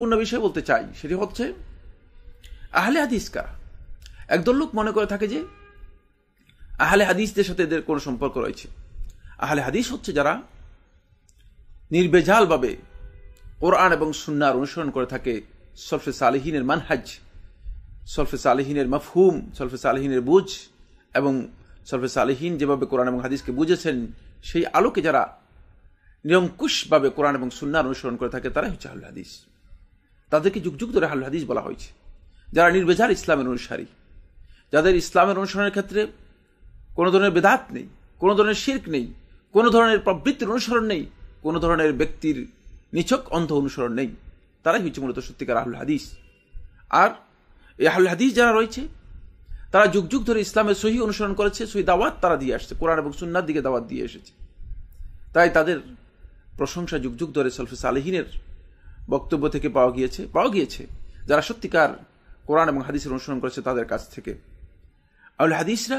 গুরুত্বপূর্ণ বিষয় বলতে চাই সেটি হচ্ছে আহলে হাদিস কারা একদল লোক মনে করে থাকে যে আহলে হাদিসদের সাথে এদের কোনো সম্পর্ক রয়েছে আহলে হাদিস হচ্ছে যারা নির্বেজালভাবে কোরআন এবং সুন্নার অনুসরণ করে থাকে সলফে সালেহিনের মানহাজ সলফে সালেহিনের মাফহুম সলফে সালেহিনের বুঝ এবং সলফে সালেহীন যেভাবে কোরআন এবং হাদিসকে বুঝেছেন সেই আলোকে যারা নিরঙ্কুশভাবে কোরআন এবং সুন্নার অনুসরণ করে থাকে তারাই হচ্ছে আহলে হাদিস তাদেরকে যুগ যুগ ধরে আহল হাদিস বলা হয়েছে যারা নির্বেজার ইসলামের অনুসারী যাদের ইসলামের অনুসরণের ক্ষেত্রে কোনো ধরনের বেদাত নেই কোনো ধরনের শির্ক নেই কোনো ধরনের প্রবৃত্তির অনুসরণ নেই কোনো ধরনের ব্যক্তির নিছক অন্ধ অনুসরণ নেই তারাই হচ্ছে মূলত সত্যিকার আহুল হাদিস আর এই আহুল হাদিস যারা রয়েছে তারা যুগ যুগ ধরে ইসলামের সহি অনুসরণ করেছে সহি দাওয়াত তারা দিয়ে আসছে কোরআন এবং সুন্নার দিকে দাওয়াত দিয়ে এসেছে তাই তাদের প্রশংসা যুগ যুগ ধরে সলফিস আলহিনের বক্তব্য থেকে পাওয়া গিয়েছে পাওয়া গিয়েছে যারা সত্যিকার কোরআন এবং হাদিসের অনুসরণ করেছে তাদের কাছ থেকে আউল হাদিসরা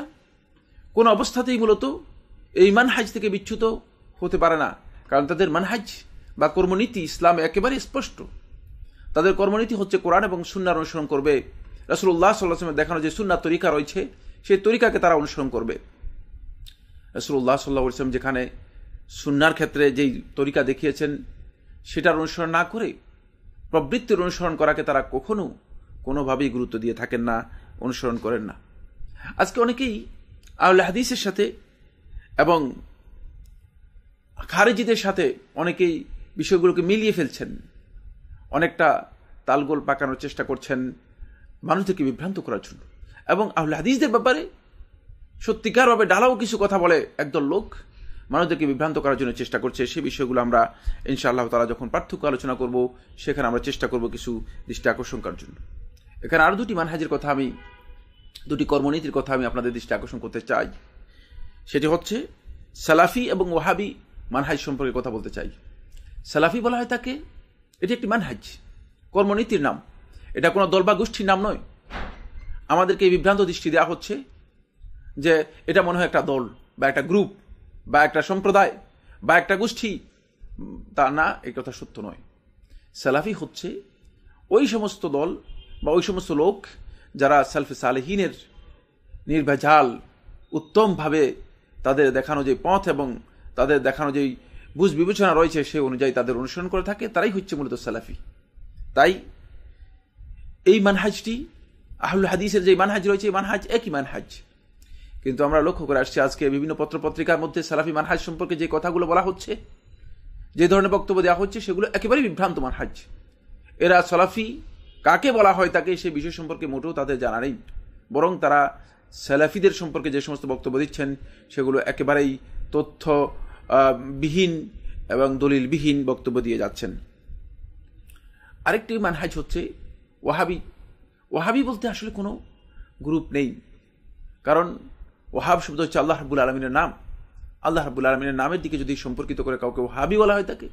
কোন অবস্থাতেই মূলত এই মানহাজ থেকে বিচ্যুত হতে পারে না কারণ তাদের মানহাজ বা কর্মনীতি ইসলাম একেবারে স্পষ্ট তাদের কর্মনীতি হচ্ছে কোরআন এবং সুন্নার অনুসরণ করবে রসুল্লাহ সাল্লাহামের দেখানো যে সুন্না তরিকা রয়েছে সেই তরিকাকে তারা অনুসরণ করবে রসুল্লাহ সাল্লাহ ইসলাম যেখানে সুন্নার ক্ষেত্রে যেই তরিকা দেখিয়েছেন সেটার অনুসরণ না করে প্রবৃত্তির অনুসরণ করাকে তারা কখনো কোনোভাবেই গুরুত্ব দিয়ে থাকেন না অনুসরণ করেন না আজকে অনেকেই আউল হাদিসের সাথে এবং খারেজিদের সাথে অনেকেই বিষয়গুলোকে মিলিয়ে ফেলছেন অনেকটা তালগোল পাকানোর চেষ্টা করছেন মানুষদেরকে বিভ্রান্ত করার জন্য এবং আউল হাদিসদের ব্যাপারে সত্যিকারভাবে ডালাও কিছু কথা বলে একদল লোক মানুষদেরকে বিভ্রান্ত করার জন্য চেষ্টা করছে সে বিষয়গুলো আমরা ইনশাআল্লাহ তালা যখন পার্থক্য আলোচনা করব সেখানে আমরা চেষ্টা করব কিছু দৃষ্টি আকর্ষণ করার জন্য এখানে আরও দুটি মানহাজের কথা আমি দুটি কর্মনীতির কথা আমি আপনাদের দৃষ্টি আকর্ষণ করতে চাই সেটি হচ্ছে সালাফি এবং ওয়াহাবি মানহাজ সম্পর্কে কথা বলতে চাই সালাফি বলা হয় তাকে এটি একটি মানহাজ কর্মনীতির নাম এটা কোনো দল বা গোষ্ঠীর নাম নয় আমাদেরকে বিভ্রান্ত দৃষ্টি দেওয়া হচ্ছে যে এটা মনে হয় একটা দল বা একটা গ্রুপ বা একটা সম্প্রদায় বা একটা গোষ্ঠী তা না এ কথা সত্য নয় সালাফি হচ্ছে ওই সমস্ত দল বা ওই সমস্ত লোক যারা সালফে সালেহিনের নির্ভেজাল উত্তমভাবে তাদের দেখানো যে পথ এবং তাদের দেখানো যেই বুঝ বিবেচনা রয়েছে সে অনুযায়ী তাদের অনুসরণ করে থাকে তারাই হচ্ছে মূলত সালাফি তাই এই মানহাজটি আহুল হাদিসের যে মানহাজ রয়েছে এই মানহাজ একই মানহাজ কিন্তু আমরা লক্ষ্য করে আসছি আজকে বিভিন্ন পত্রপত্রিকার মধ্যে সালাফি মানহাজ সম্পর্কে যে কথাগুলো বলা হচ্ছে যে ধরনের বক্তব্য দেওয়া হচ্ছে সেগুলো একেবারেই বিভ্রান্ত মানহাজ এরা সালাফি কাকে বলা হয় তাকে সে বিষয় সম্পর্কে মোটেও তাদের জানা নেই বরং তারা সালাফিদের সম্পর্কে যে সমস্ত বক্তব্য দিচ্ছেন সেগুলো একেবারেই তথ্য বিহীন এবং দলিলবিহীন বক্তব্য দিয়ে যাচ্ছেন আরেকটি মানহাজ হচ্ছে ওয়াহাবি ওয়াহাবি বলতে আসলে কোনো গ্রুপ নেই কারণ ওহাব শব্দ হচ্ছে আল্লাহ হাবুল আলমিনের নাম আল্লাহ হাবুল আলমিনের নামের দিকে যদি সম্পর্কিত করে কাউকে ওহাবি বলা হয় তাকে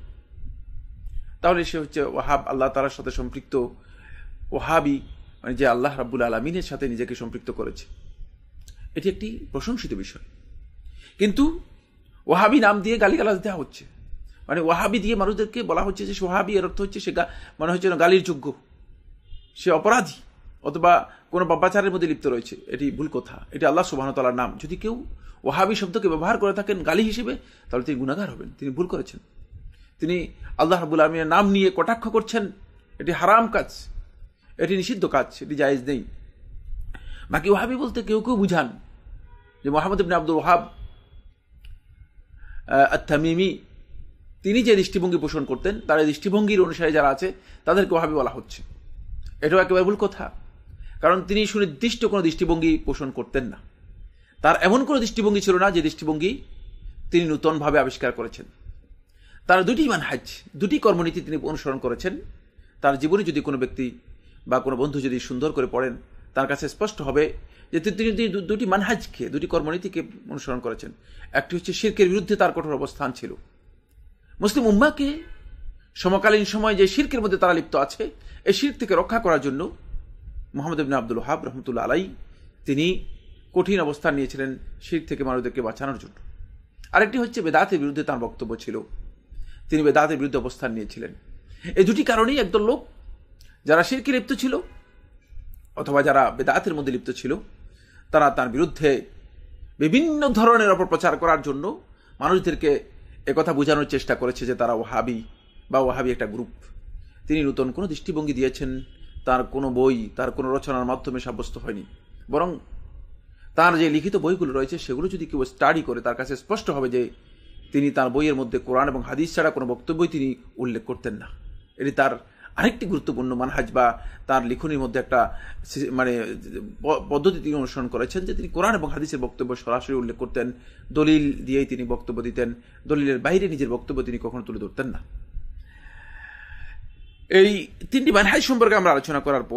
তাহলে সে হচ্ছে ওহাব আল্লাহ তালার সাথে সম্পৃক্ত ওহাবি মানে যে আল্লাহ রাবুল আলমিনের সাথে নিজেকে সম্পৃক্ত করেছে এটি একটি প্রশংসিত বিষয় কিন্তু ওহাবি নাম দিয়ে গালিগালাজ দেওয়া হচ্ছে মানে ওয়াহাবি দিয়ে মানুষদেরকে বলা হচ্ছে যে সোহাবি এর অর্থ হচ্ছে সে মানে হচ্ছে গালির যোগ্য সে অপরাধী অথবা কোনো বাবাচারের মধ্যে লিপ্ত রয়েছে এটি ভুল কথা এটি আল্লাহ সুবাহতালার নাম যদি কেউ ওহাবি শব্দকে ব্যবহার করে থাকেন গালি হিসেবে তাহলে তিনি গুণাগার হবেন তিনি ভুল করেছেন তিনি আল্লাহ রাবুল আলমিনের নাম নিয়ে কটাক্ষ করছেন এটি হারাম কাজ এটি নিষিদ্ধ কাজ এটি জায়েজ নেই বাকি ওহাবি বলতে কেউ কেউ বুঝান যে মোহাম্মদ ইবনে আব্দুল ওহাব আত্তামিমি তিনি যে দৃষ্টিভঙ্গি পোষণ করতেন তার দৃষ্টিভঙ্গির অনুসারে যারা আছে তাদেরকে ওহাবি বলা হচ্ছে এটাও একেবারে ভুল কথা কারণ তিনি সুনির্দিষ্ট কোনো দৃষ্টিভঙ্গি পোষণ করতেন না তার এমন কোনো দৃষ্টিভঙ্গি ছিল না যে দৃষ্টিভঙ্গি তিনি নূতনভাবে আবিষ্কার করেছেন তার দুটি মানহাজ দুটি কর্মনীতি তিনি অনুসরণ করেছেন তার জীবনে যদি কোনো ব্যক্তি বা কোনো বন্ধু যদি সুন্দর করে পড়েন তার কাছে স্পষ্ট হবে যে তিনি দুটি মানহাজকে দুটি কর্মনীতিকে অনুসরণ করেছেন একটি হচ্ছে শির্কের বিরুদ্ধে তার কঠোর অবস্থান ছিল মুসলিম উম্মাকে সমকালীন সময় যে শির্কের মধ্যে তারা লিপ্ত আছে এই শির্ক থেকে রক্ষা করার জন্য মোহাম্মদ ইবিন আব্দুল হাব রহমতুল্লা আলাই তিনি কঠিন অবস্থান নিয়েছিলেন শির থেকে মানুষদেরকে বাঁচানোর জন্য আরেকটি হচ্ছে বেদাতের বিরুদ্ধে তার বক্তব্য ছিল তিনি বেদাতের বিরুদ্ধে অবস্থান নিয়েছিলেন এই দুটি কারণেই একদল লোক যারা শিরকে লিপ্ত ছিল অথবা যারা বেদাতের মধ্যে লিপ্ত ছিল তারা তার বিরুদ্ধে বিভিন্ন ধরনের অপপ্রচার করার জন্য মানুষদেরকে একথা বোঝানোর চেষ্টা করেছে যে তারা ওহাবি বা ওহাবি একটা গ্রুপ তিনি নূতন কোনো দৃষ্টিভঙ্গি দিয়েছেন তার কোনো বই তার কোনো রচনার মাধ্যমে সাব্যস্ত হয়নি বরং তার যে লিখিত বইগুলো রয়েছে সেগুলো যদি কেউ স্টাডি করে তার কাছে স্পষ্ট হবে যে তিনি তার বইয়ের মধ্যে কোরআন এবং হাদিস ছাড়া কোনো বক্তব্যই তিনি উল্লেখ করতেন না এটি তার আরেকটি গুরুত্বপূর্ণ মানহাজ বা তার লিখনির মধ্যে একটা মানে পদ্ধতি তিনি অনুসরণ করেছেন যে তিনি কোরআন এবং হাদিসের বক্তব্য সরাসরি উল্লেখ করতেন দলিল দিয়েই তিনি বক্তব্য দিতেন দলিলের বাইরে নিজের বক্তব্য তিনি কখনো তুলে ধরতেন না এই তিনটি বাহিনী সম্পর্কে আমরা আলোচনা করার পর